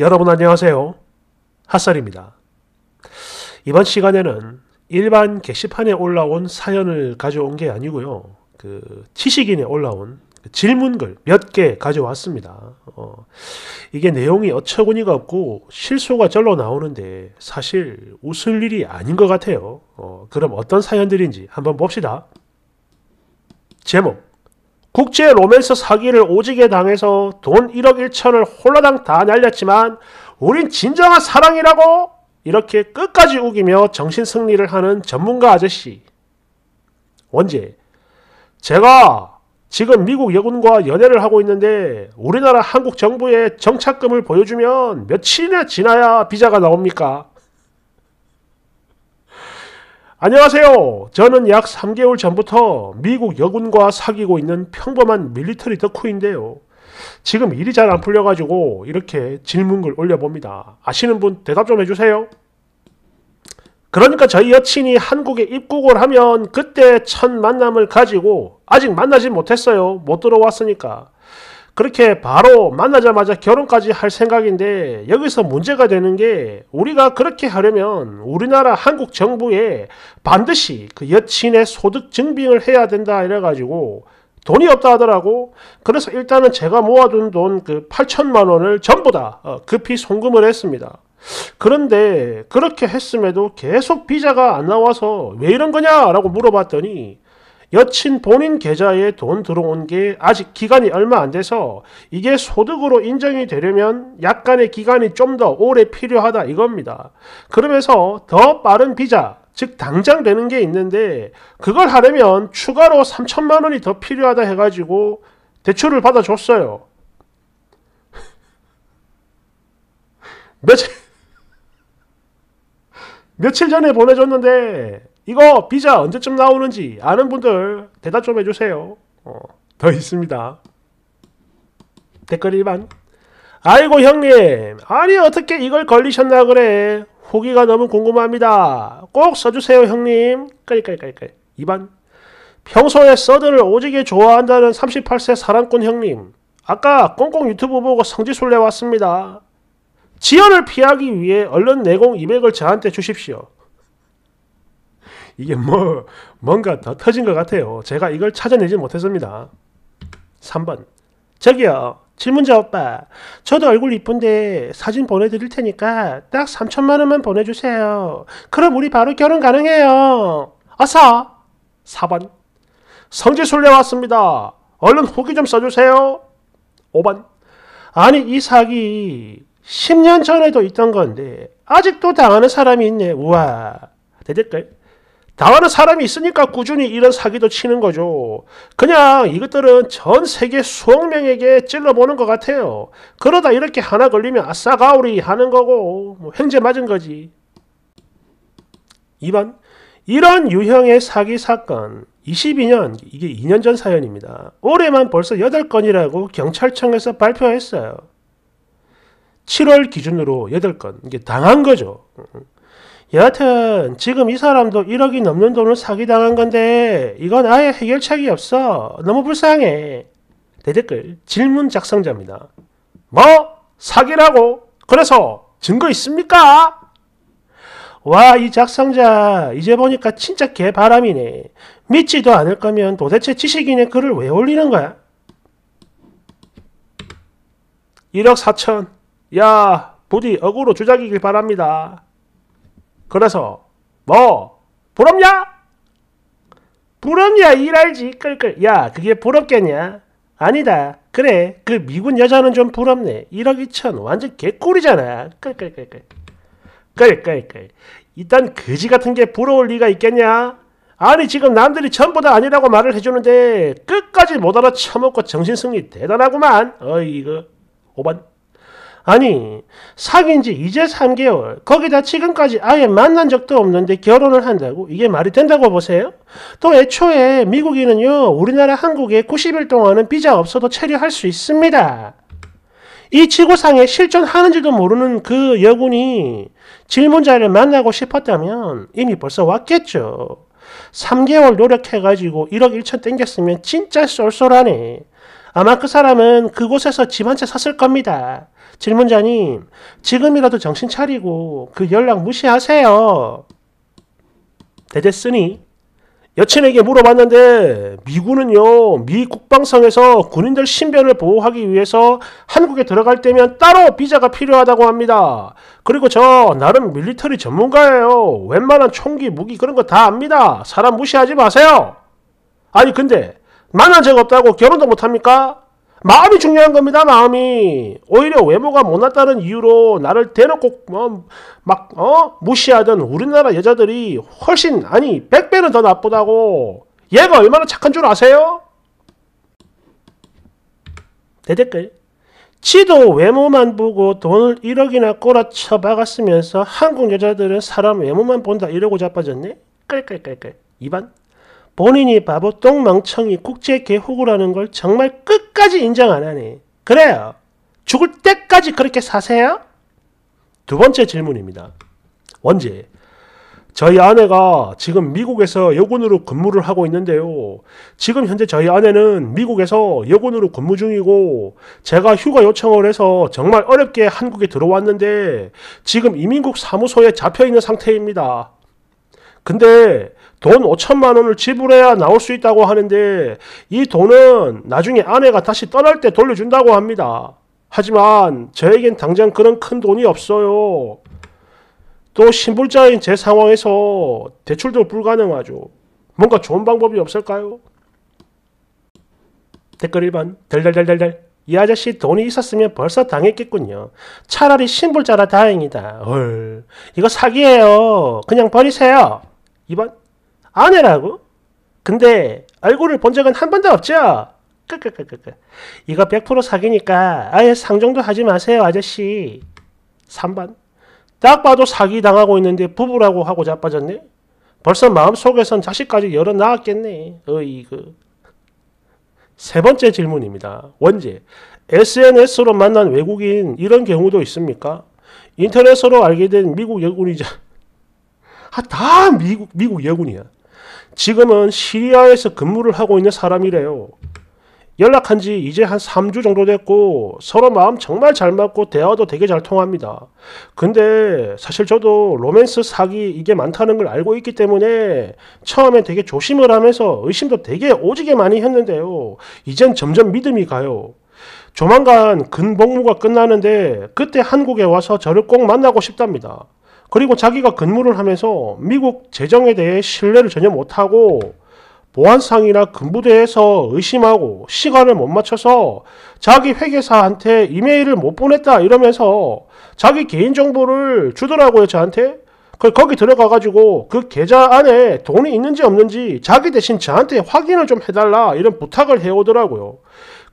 여러분 안녕하세요. 핫설입니다. 이번 시간에는 일반 게시판에 올라온 사연을 가져온 게 아니고요. 그 지식인에 올라온 그 질문글 몇 개 가져왔습니다. 어, 이게 내용이 어처구니가 없고 실소가 절로 나오는데 사실 웃을 일이 아닌 것 같아요. 어, 그럼 어떤 사연들인지 한번 봅시다. 제목 국제 로맨스 사기를 오지게 당해서 돈 1억 1천을 홀라당 다 날렸지만 우린 진정한 사랑이라고 이렇게 끝까지 우기며 정신 승리를 하는 전문가 아저씨. 원제, 제가 지금 미국 여군과 연애를 하고 있는데 우리나라 한국 정부에 정착금을 보여주면 며칠이나 지나야 비자가 나옵니까? 안녕하세요. 저는 약 3개월 전부터 미국 여군과 사귀고 있는 평범한 밀리터리 덕후인데요. 지금 일이 잘 안 풀려가지고 이렇게 질문글 올려봅니다. 아시는 분 대답 좀 해주세요. 그러니까 저희 여친이 한국에 입국을 하면 그때 첫 만남을 가지고 아직 만나지 못했어요. 못 들어왔으니까. 그렇게 바로 만나자마자 결혼까지 할 생각인데 여기서 문제가 되는 게 우리가 그렇게 하려면 우리나라 한국 정부에 반드시 그 여친의 소득 증빙을 해야 된다 이래가지고 돈이 없다 하더라고 그래서 일단은 제가 모아둔 돈 그 8천만 원을 전부 다 어, 급히 송금을 했습니다 그런데 그렇게 했음에도 계속 비자가 안 나와서 왜 이런 거냐 라고 물어봤더니 여친 본인 계좌에 돈 들어온 게 아직 기간이 얼마 안 돼서 이게 소득으로 인정이 되려면 약간의 기간이 좀 더 오래 필요하다 이겁니다. 그러면서 더 빠른 비자, 즉 당장 되는 게 있는데 그걸 하려면 추가로 3천만 원이 더 필요하다 해가지고 대출을 받아줬어요. 며칠 며칠 전에 보내줬는데 이거 비자 언제쯤 나오는지 아는 분들 대답 좀 해주세요. 어, 더 있습니다. 댓글 1반 아이고 형님 아니 어떻게 이걸 걸리셨나 그래 후기가 너무 궁금합니다. 꼭 써주세요 형님. 깔깔깔깔 2반 평소에 서든를 오지게 좋아한다는 38세 사랑꾼 형님 아까 꽁꽁 유튜브 보고 성지순례 왔습니다. 지연을 피하기 위해 얼른 내공 200을 저한테 주십시오. 이게 뭐 뭔가 더 터진 것 같아요. 제가 이걸 찾아내지 못했습니다. 3번 저기요 질문자 오빠 저도 얼굴 이쁜데 사진 보내드릴 테니까 딱 3천만 원만 보내주세요. 그럼 우리 바로 결혼 가능해요. 어서 4번 성지순례 왔습니다. 얼른 후기 좀 써주세요. 5번 아니 이 사기 10년 전에도 있던 건데 아직도 당하는 사람이 있네. 우와 대댓글 당하는 사람이 있으니까 꾸준히 이런 사기도 치는 거죠. 그냥 이것들은 전 세계 수억 명에게 찔러보는 것 같아요. 그러다 이렇게 하나 걸리면 아싸 가오리 하는 거고 뭐 횡재 맞은 거지. 2번 이런 유형의 사기 사건 22년 이게 2년 전 사연입니다. 올해만 벌써 8건이라고 경찰청에서 발표했어요. 7월 기준으로 8건 이게 당한 거죠. 여하튼 지금 이 사람도 1억이 넘는 돈을 사기당한 건데 이건 아예 해결책이 없어. 너무 불쌍해. 대댓글 질문 작성자입니다. 뭐? 사기라고? 그래서 증거 있습니까? 와, 이 작성자, 이제 보니까 진짜 개바람이네. 믿지도 않을 거면 도대체 지식인의 글을 왜 올리는 거야? 1억 4천. 야, 부디 억으로 주작이길 바랍니다. 그래서 뭐 부럽냐? 부럽냐 일할지 끌끌 야 그게 부럽겠냐? 아니다 그래 그 미군 여자는 좀 부럽네 1억 2천 완전 개꿀이잖아 끌끌끌끌 끌끌끌 일단 거지 같은 게 부러울 리가 있겠냐? 아니 지금 남들이 전부 다 아니라고 말을 해주는데 끝까지 못 알아쳐먹고 정신승리 대단하구만 어이거 5번 아니 사귄 지 이제 3개월 거기다 지금까지 아예 만난 적도 없는데 결혼을 한다고 이게 말이 된다고 보세요? 또 애초에 미국인은요 우리나라 한국에 90일 동안은 비자 없어도 체류할 수 있습니다. 이 지구상에 실존하는지도 모르는 그 여군이 질문자를 만나고 싶었다면 이미 벌써 왔겠죠. 3개월 노력해가지고 1억 1천 땡겼으면 진짜 쏠쏠하네. 아마 그 사람은 그곳에서 집 한 채 샀을 겁니다. 질문자님, 지금이라도 정신 차리고 그 연락 무시하세요. 대제스니 여친에게 물어봤는데 미군은요 미 국방성에서 군인들 신변을 보호하기 위해서 한국에 들어갈 때면 따로 비자가 필요하다고 합니다. 그리고 저 나름 밀리터리 전문가예요. 웬만한 총기 무기 그런 거 다 압니다. 사람 무시하지 마세요. 아니 근데 만난 적 없다고 결혼도 못합니까? 마음이 중요한 겁니다. 마음이 오히려 외모가 못났다는 이유로 나를 대놓고 어, 막 어? 무시하던 우리나라 여자들이 훨씬 아니 100배는 더 나쁘다고 얘가 얼마나 착한 줄 아세요? 대댓글 지도 외모만 보고 돈을 1억이나 꼬라쳐 박았으면서 한국 여자들은 사람 외모만 본다 이러고 자빠졌네? 깔깔깔깔 이반 본인이 바보 똥망청이 국제 개호을하는걸 정말 끝까지 인정 안 하니 그래요. 죽을 때까지 그렇게 사세요? 두 번째 질문입니다. 원지 저희 아내가 지금 미국에서 여군으로 근무를 하고 있는데요. 지금 현재 저희 아내는 미국에서 여군으로 근무 중이고 제가 휴가 요청을 해서 정말 어렵게 한국에 들어왔는데 지금 이민국 사무소에 잡혀 있는 상태입니다. 근데 돈 5천만 원을 지불해야 나올 수 있다고 하는데 이 돈은 나중에 아내가 다시 떠날 때 돌려준다고 합니다. 하지만 저에겐 당장 그런 큰 돈이 없어요. 또 신불자인 제 상황에서 대출도 불가능하죠. 뭔가 좋은 방법이 없을까요? 댓글 1번 달달달달달 이 아저씨 돈이 있었으면 벌써 당했겠군요. 차라리 신불자라 다행이다. 헐 이거 사기예요. 그냥 버리세요. 2번 아내라고? 근데 얼굴을 본 적은 한 번도 없죠? 끄끄끄끄 이거 100% 사기니까 아예 상정도 하지 마세요 아저씨 3번 딱 봐도 사기 당하고 있는데 부부라고 하고 자빠졌네 벌써 마음속에선 자식까지 열어 나왔겠네 어이그 세 번째 질문입니다 원제 SNS로 만난 외국인 이런 경우도 있습니까? 인터넷으로 알게 된 미국 여군이자 아, 다 미국, 미국 여군이야. 지금은 시리아에서 근무를 하고 있는 사람이래요. 연락한 지 이제 한 3주 정도 됐고 서로 마음 정말 잘 맞고 대화도 되게 잘 통합니다. 근데 사실 저도 로맨스 사기 이게 많다는 걸 알고 있기 때문에 처음에 되게 조심을 하면서 의심도 되게 오지게 많이 했는데요. 이젠 점점 믿음이 가요. 조만간 근복무가 끝나는데 그때 한국에 와서 저를 꼭 만나고 싶답니다. 그리고 자기가 근무를 하면서 미국 재정에 대해 신뢰를 전혀 못하고 보안상이나 근부대에서 의심하고 시간을 못 맞춰서 자기 회계사한테 이메일을 못 보냈다 이러면서 자기 개인정보를 주더라고요 저한테 그 거기 들어가가지고 그 계좌 안에 돈이 있는지 없는지 자기 대신 저한테 확인을 좀 해달라 이런 부탁을 해오더라고요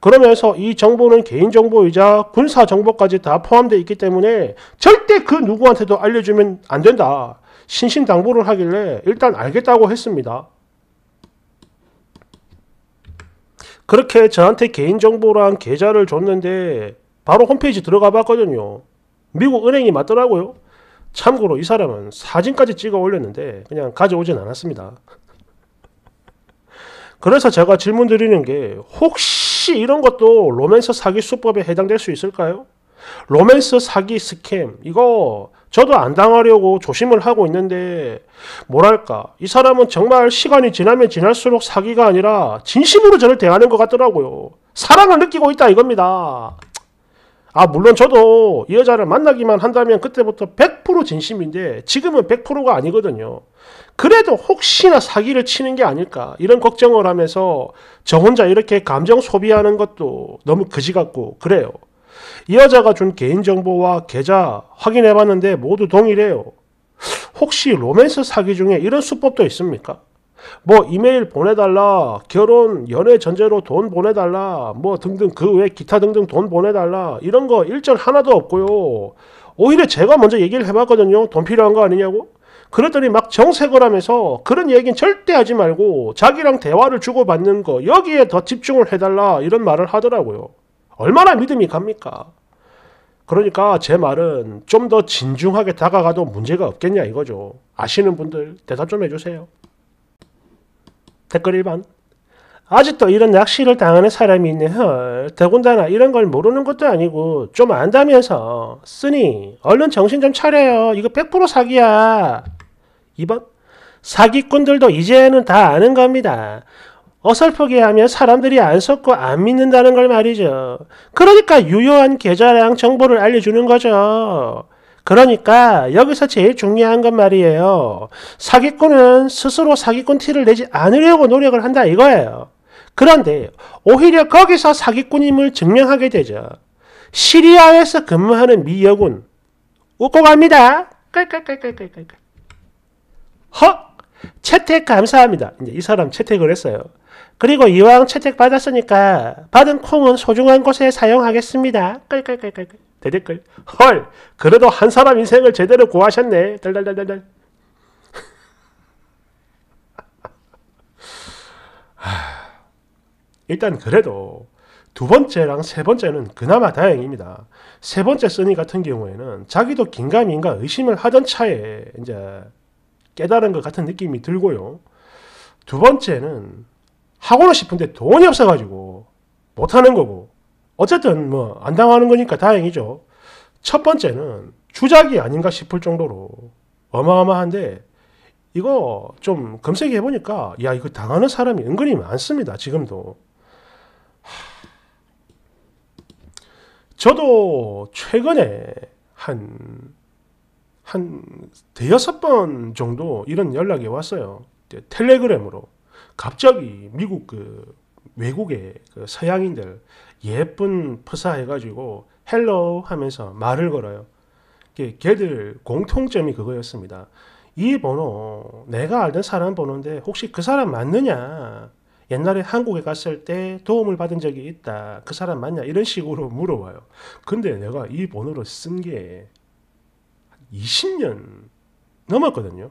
그러면서 이 정보는 개인정보이자 군사정보까지 다 포함되어 있기 때문에 절대 그 누구한테도 알려주면 안 된다. 신신당부를 하길래 일단 알겠다고 했습니다. 그렇게 저한테 개인정보란 계좌를 줬는데 바로 홈페이지 들어가 봤거든요. 미국 은행이 맞더라고요. 참고로 이 사람은 사진까지 찍어 올렸는데 그냥 가져오진 않았습니다. 그래서 제가 질문 드리는 게 혹시 혹시 이런 것도 로맨스 사기 수법에 해당될 수 있을까요? 로맨스 사기 스캠 이거 저도 안 당하려고 조심을 하고 있는데 뭐랄까 이 사람은 정말 시간이 지나면 지날수록 사기가 아니라 진심으로 저를 대하는 것 같더라고요 사랑을 느끼고 있다 이겁니다 아 물론 저도 이 여자를 만나기만 한다면 그때부터 100% 진심인데 지금은 100%가 아니거든요. 그래도 혹시나 사기를 치는 게 아닐까 이런 걱정을 하면서 저 혼자 이렇게 감정 소비하는 것도 너무 거지 같고 그래요. 이 여자가 준 개인정보와 계좌 확인해 봤는데 모두 동일해요. 혹시 로맨스 사기 중에 이런 수법도 있습니까? 뭐 이메일 보내달라 결혼 연애 전제로 돈 보내달라 뭐 등등 그 외 기타 등등 돈 보내달라 이런 거 일절 하나도 없고요 오히려 제가 먼저 얘기를 해봤거든요. 돈 필요한 거 아니냐고. 그랬더니 막 정색을하면서 그런 얘기는 절대 하지 말고 자기랑 대화를 주고받는 거 여기에 더 집중을 해달라 이런 말을 하더라고요. 얼마나 믿음이 갑니까? 그러니까 제 말은 좀 더 진중하게 다가가도 문제가 없겠냐 이거죠. 아시는 분들 대답 좀 해주세요. 댓글 1번. 아직도 이런 낚시를 당하는 사람이 있네 헐. 더군다나 이런 걸 모르는 것도 아니고 좀 안다면서. 쓰니 얼른 정신 좀 차려요. 이거 100% 사기야. 2번 사기꾼들도 이제는 다 아는 겁니다. 어설프게 하면 사람들이 안 속고 안 믿는다는 걸 말이죠. 그러니까 유효한 계좌랑 정보를 알려주는 거죠. 그러니까 여기서 제일 중요한 건 말이에요. 사기꾼은 스스로 사기꾼 티를 내지 않으려고 노력을 한다 이거예요. 그런데 오히려 거기서 사기꾼임을 증명하게 되죠. 시리아에서 근무하는 미 여군 웃고 갑니다. 헉! 채택 감사합니다. 이제 이 사람 채택을 했어요. 그리고 이왕 채택 받았으니까 받은 콩은 소중한 곳에 사용하겠습니다. 대댓글. 헐! 그래도 한 사람 인생을 제대로 구하셨네. 달달달달달. 일단 그래도 두 번째랑 세 번째는 그나마 다행입니다. 세 번째 쓰니 같은 경우에는 자기도 긴가민가 의심을 하던 차에 이제 깨달은 것 같은 느낌이 들고요. 두 번째는 하고는 싶은데 돈이 없어가지고 못하는 거고 어쨌든 뭐 안 당하는 거니까 다행이죠. 첫 번째는 주작이 아닌가 싶을 정도로 어마어마한데 이거 좀 검색해보니까 야 이거 당하는 사람이 은근히 많습니다. 지금도. 저도 최근에 한, 한 대여섯 번 정도 이런 연락이 왔어요. 텔레그램으로. 갑자기 미국 그 외국의 그 서양인들 예쁜 프사 해가지고 헬로 하면서 말을 걸어요. 걔들 공통점이 그거였습니다. 이 번호 내가 알던 사람 번호인데 혹시 그 사람 맞느냐 옛날에 한국에 갔을 때 도움을 받은 적이 있다. 그 사람 맞냐? 이런 식으로 물어봐요. 근데 내가 이 번호를 쓴게 20년 넘었거든요.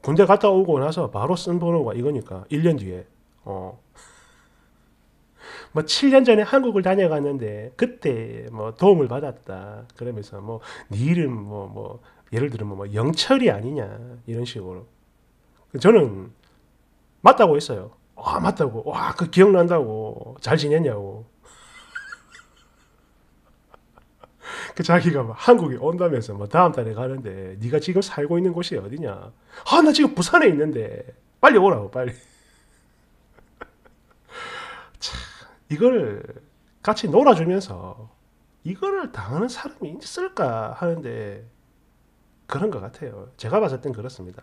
군대 갔다 오고 나서 바로 쓴 번호가 이거니까 1년 뒤에. 어. 뭐 7년 전에 한국을 다녀갔는데 그때 뭐 도움을 받았다. 그러면서 뭐네 이름 뭐뭐 뭐 예를 들면 뭐 영철이 아니냐 이런 식으로. 저는 맞다고 했어요. 아 맞다고 와그 기억난다고 잘 지냈냐고 그 자기가 막 한국에 온다면서 뭐 다음 달에 가는데 네가 지금 살고 있는 곳이 어디냐 아나 지금 부산에 있는데 빨리 오라고 빨리 참 이걸 같이 놀아주면서 이거를 당하는 사람이 있을까 하는데 그런 것 같아요 제가 봤을 땐 그렇습니다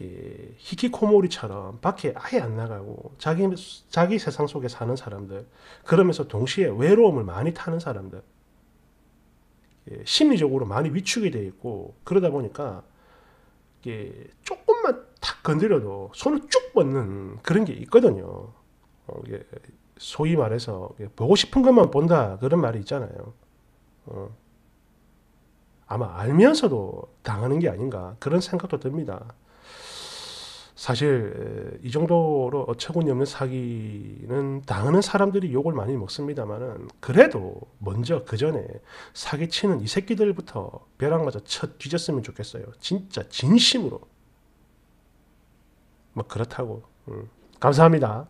그 히키코모리처럼 밖에 아예 안 나가고 자기 자기 세상 속에 사는 사람들 그러면서 동시에 외로움을 많이 타는 사람들 예, 심리적으로 많이 위축이 돼 있고 그러다 보니까 조금만 탁 건드려도 손을 쭉 뻗는 그런 게 있거든요. 어, 소위 말해서 보고 싶은 것만 본다 그런 말이 있잖아요. 어, 아마 알면서도 당하는 게 아닌가 그런 생각도 듭니다. 사실 이 정도로 어처구니 없는 사기는 당하는 사람들이 욕을 많이 먹습니다만은 그래도 먼저 그 전에 사기치는 이 새끼들부터 벼락 맞아 쳐 뒤졌으면 좋겠어요. 진짜 진심으로. 뭐 그렇다고. 음. 감사합니다.